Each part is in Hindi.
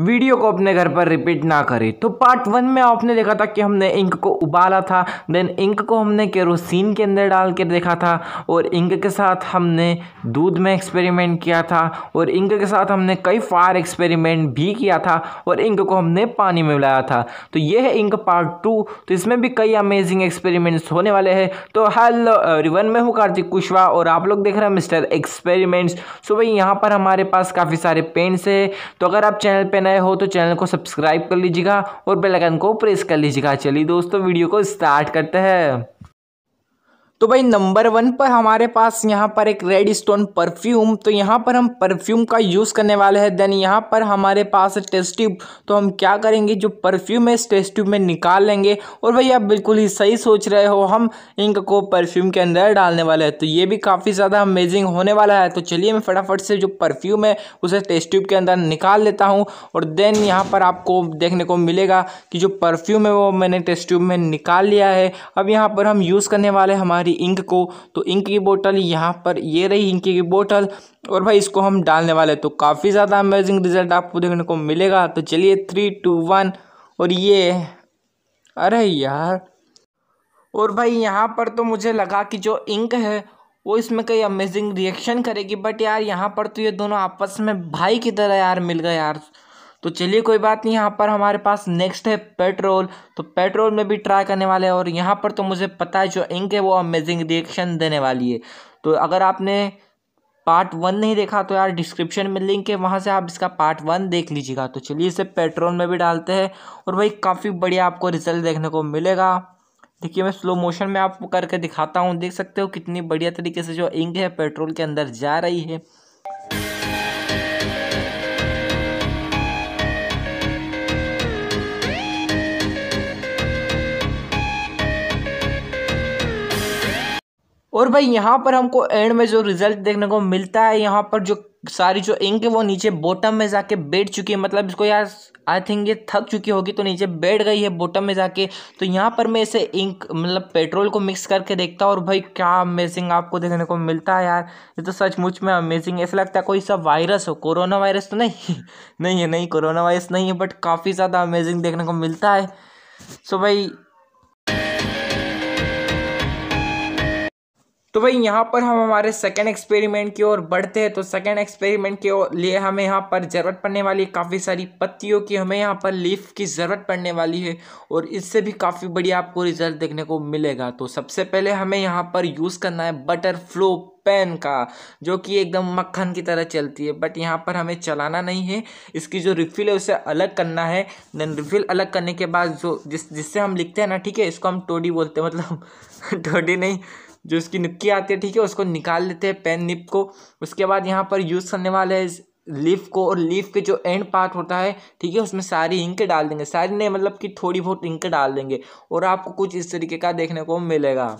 वीडियो को अपने घर पर रिपीट ना करें तो पार्ट वन में आपने देखा था कि हमने इंक को उबाला था देन इंक को हमने केरोसिन के अंदर डाल के देखा था और इंक के साथ हमने दूध में एक्सपेरिमेंट किया था और इंक के साथ हमने कई फायर एक्सपेरिमेंट भी किया था और इंक को हमने पानी में मिलाया था तो ये है इंक पार्ट टू तो इसमें भी कई अमेजिंग एक्सपेरिमेंट्स होने वाले हैं तो हेलो रिवन में हूँ कार्तिक कुशवा और आप लोग देख रहे हैं मिस्टर एक्सपेरिमेंट्स सो भाई यहाँ पर हमारे पास काफ़ी सारे पेंट्स हैं तो अगर आप चैनल पर नए हो तो चैनल को सब्सक्राइब कर लीजिएगा और बेल आइकन को प्रेस कर लीजिएगा चलिए दोस्तों वीडियो को स्टार्ट करते हैं तो भाई नंबर वन पर हमारे पास यहाँ पर एक रेड स्टोन परफ्यूम तो यहाँ पर हम परफ्यूम का यूज़ करने वाले हैं देन यहाँ पर हमारे पास टेस्ट ट्यूब तो हम क्या करेंगे जो परफ्यूम है इस टेस्ट ट्यूब में निकाल लेंगे और भाई आप बिल्कुल ही सही सोच रहे हो हम इंक को परफ्यूम के अंदर डालने वाले हैं तो ये भी काफ़ी ज़्यादा अमेजिंग होने वाला है तो चलिए मैं फटाफट से जो परफ्यूम है उसे टेस्ट ट्यूब के अंदर निकाल लेता हूँ और देन यहाँ पर आपको देखने को मिलेगा कि जो परफ्यूम है वो मैंने टेस्ट ट्यूब में निकाल लिया है अब यहाँ पर हम यूज़ करने वाले हमारी दी इंक को तो इंक की बोतल यहाँ पर ये रही इंक की बोतल और भाई इसको हम डालने वाले तो काफ़ी ज़्यादा अमेजिंग रिजल्ट आपको देखने को मिलेगा तो चलिए थ्री टू वन और ये अरे यार और भाई यहाँ पर तो मुझे लगा कि जो इंक है वो इसमें कई अमेजिंग रिएक्शन करेगी बट यार यहाँ पर तो ये दोनों आपस में भाई की तरह यार मिल गए यार तो चलिए कोई बात नहीं यहाँ पर हमारे पास नेक्स्ट है पेट्रोल तो पेट्रोल में भी ट्राई करने वाले हैं और यहाँ पर तो मुझे पता है जो इंक है वो अमेजिंग रिएक्शन देने वाली है तो अगर आपने पार्ट वन नहीं देखा तो यार डिस्क्रिप्शन में लिंक है वहाँ से आप इसका पार्ट वन देख लीजिएगा तो चलिए इसे पेट्रोल में भी डालते हैं और वही काफ़ी बढ़िया आपको रिजल्ट देखने को मिलेगा देखिए मैं स्लो मोशन में आपको करके दिखाता हूँ देख सकते हो कितनी बढ़िया तरीके से जो इंक है पेट्रोल के अंदर जा रही है और भाई यहाँ पर हमको एंड में जो रिजल्ट देखने को मिलता है यहाँ पर जो सारी जो इंक है वो नीचे बॉटम में जाके बैठ चुकी है मतलब इसको यार आई थिंक ये थक चुकी होगी तो नीचे बैठ गई है बॉटम में जाके तो यहाँ पर मैं इसे इंक मतलब पेट्रोल को मिक्स करके देखता हूँ और भाई क्या अमेजिंग आपको देखने को मिलता है यार ये तो सचमुच में अमेजिंग ऐसा लगता है कोई सा वायरस हो कोरोना वायरस तो नहीं नहीं है नहीं कोरोना वायरस नहीं है बट काफ़ी ज़्यादा अमेजिंग देखने को मिलता है सो भाई तो भाई यहाँ पर हम हमारे सेकेंड एक्सपेरिमेंट की ओर बढ़ते हैं तो सेकेंड एक्सपेरिमेंट के लिए हमें यहाँ पर ज़रूरत पड़ने वाली काफ़ी सारी पत्तियों की हमें यहाँ पर लीफ की ज़रूरत पड़ने वाली है और इससे भी काफ़ी बढ़िया आपको रिजल्ट देखने को मिलेगा तो सबसे पहले हमें यहाँ पर यूज़ करना है बटर फ्लो पेन का जो कि एकदम मक्खन की तरह चलती है बट यहाँ पर हमें चलाना नहीं है इसकी जो रिफ़िल है उसे अलग करना है देन रिफ़िल अलग करने के बाद जो जिस जिससे हम लिखते हैं ना ठीक है इसको हम टोडी बोलते हैं मतलब टोडी नहीं जो इसकी निपकी आती है ठीक है उसको निकाल लेते हैं पेन निप को उसके बाद यहाँ पर यूज़ करने वाले हैं लीफ को और लीफ के जो एंड पार्ट होता है ठीक है उसमें सारी इंक डाल देंगे सारी नहीं मतलब कि थोड़ी बहुत इंक डाल देंगे और आपको कुछ इस तरीके का देखने को मिलेगा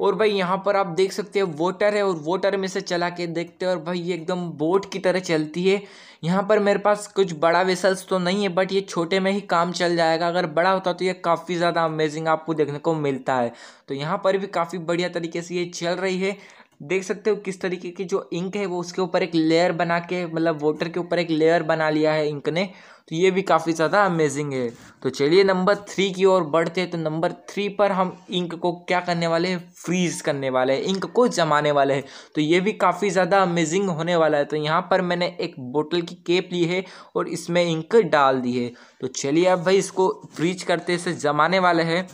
और भाई यहाँ पर आप देख सकते हैं वोटर है और वोटर में से चला के देखते हैं और भाई ये एकदम बोट की तरह चलती है यहाँ पर मेरे पास कुछ बड़ा वेसल्स तो नहीं है बट ये छोटे में ही काम चल जाएगा अगर बड़ा होता तो ये काफ़ी ज़्यादा अमेजिंग आपको देखने को मिलता है तो यहाँ पर भी काफ़ी बढ़िया तरीके से ये चल रही है देख सकते हो किस तरीके की जो इंक है वो उसके ऊपर एक लेयर बना के मतलब वोटर के ऊपर एक लेयर बना लिया है इंक ने तो ये भी काफ़ी ज़्यादा अमेजिंग है तो चलिए नंबर थ्री की ओर बढ़ते हैं तो नंबर थ्री पर हम इंक को क्या करने वाले हैं फ्रीज़ करने वाले हैं इंक को जमाने वाले हैं तो ये भी काफ़ी ज़्यादा अमेजिंग होने वाला है तो यहाँ पर मैंने एक बोतल की केप ली है और इसमें इंक डाल दी है तो चलिए अब भाई इसको फ्रीज करते इसे जमाने वाले हैं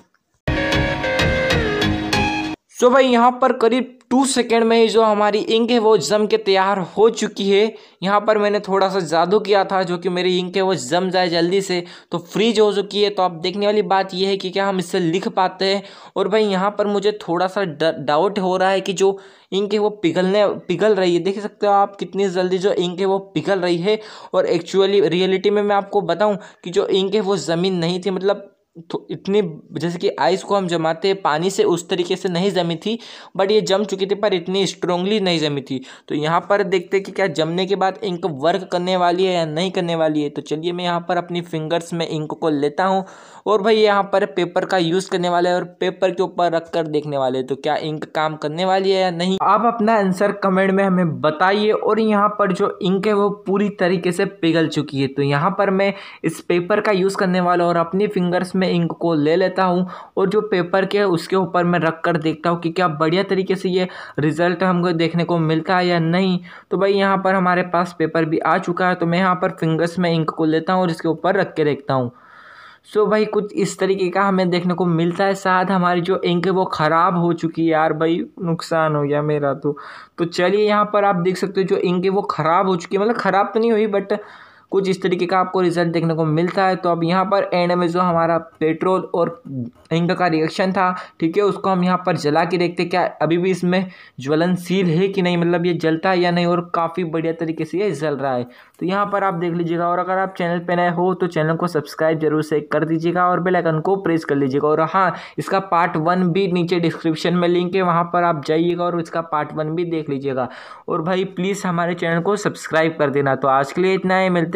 सो so भाई यहाँ पर करीब टू सेकेंड में ही जो हमारी इंक है वो जम के तैयार हो चुकी है यहाँ पर मैंने थोड़ा सा जादू किया था जो कि मेरी इंक है वो जम जाए जल्दी से तो फ्रीज हो चुकी है तो अब देखने वाली बात यह है कि क्या हम इससे लिख पाते हैं और भाई यहाँ पर मुझे थोड़ा सा डाउट हो रहा है कि जो इंक है वो पिघलने पिघल रही है देख सकते हो आप कितनी जल्दी जो इंक है वो पिघल रही है और एक्चुअली रियलिटी में मैं आपको बताऊँ कि जो इंक है वो ज़मीन नहीं थी मतलब तो इतनी जैसे कि आइस को हम जमाते पानी से उस तरीके से नहीं जमी थी बट ये जम चुकी थी पर इतनी स्ट्रोंगली नहीं जमी थी तो यहाँ पर देखते कि क्या जमने के बाद इंक वर्क करने वाली है या नहीं करने वाली है तो चलिए मैं यहाँ पर अपनी फिंगर्स में इंक को लेता हूँ और भाई यहाँ पर पेपर का यूज़ करने वाला है और पेपर के ऊपर रख कर देखने वाले तो क्या इंक काम करने वाली है या नहीं आप अपना आंसर कमेंट में हमें बताइए और यहाँ पर जो इंक है वो पूरी तरीके से पिघल चुकी है तो यहाँ पर मैं इस पेपर का यूज़ करने वाला और अपनी फिंगर्स में मैं इंक को ले लेता हूँ और जो पेपर के उसके ऊपर मैं रख कर देखता हूँ कि क्या बढ़िया तरीके से ये रिज़ल्ट हमको देखने को मिलता है या नहीं तो भाई यहाँ पर हमारे पास पेपर भी आ चुका है तो मैं यहाँ पर फिंगर्स में इंक को लेता हूँ और इसके ऊपर रख के देखता हूँ सो so भाई कुछ इस तरीके का हमें देखने को मिलता है शायद हमारी जो इंक है वो ख़राब हो चुकी है यार भाई नुकसान हो गया मेरा तो तो चलिए यहाँ पर आप देख सकते हो जो इंक है वो ख़राब हो चुकी है मतलब ख़राब तो नहीं हुई बट कुछ इस तरीके का आपको रिजल्ट देखने को मिलता है तो अब यहाँ पर एंड में जो हमारा पेट्रोल और इंक का रिएक्शन था ठीक है उसको हम यहाँ पर जला के देखते क्या अभी भी इसमें ज्वलनशील है कि नहीं मतलब ये जलता है या नहीं और काफ़ी बढ़िया तरीके से ये जल रहा है तो यहाँ पर आप देख लीजिएगा और अगर आप चैनल पर नए हो तो चैनल को सब्सक्राइब जरूर से कर दीजिएगा और बेलाइकन को प्रेस कर लीजिएगा और हाँ इसका पार्ट वन भी नीचे डिस्क्रिप्शन में लिंक है वहाँ पर आप जाइएगा और इसका पार्ट वन भी देख लीजिएगा और भाई प्लीज़ हमारे चैनल को सब्सक्राइब कर देना तो आज के लिए इतना ही मिलते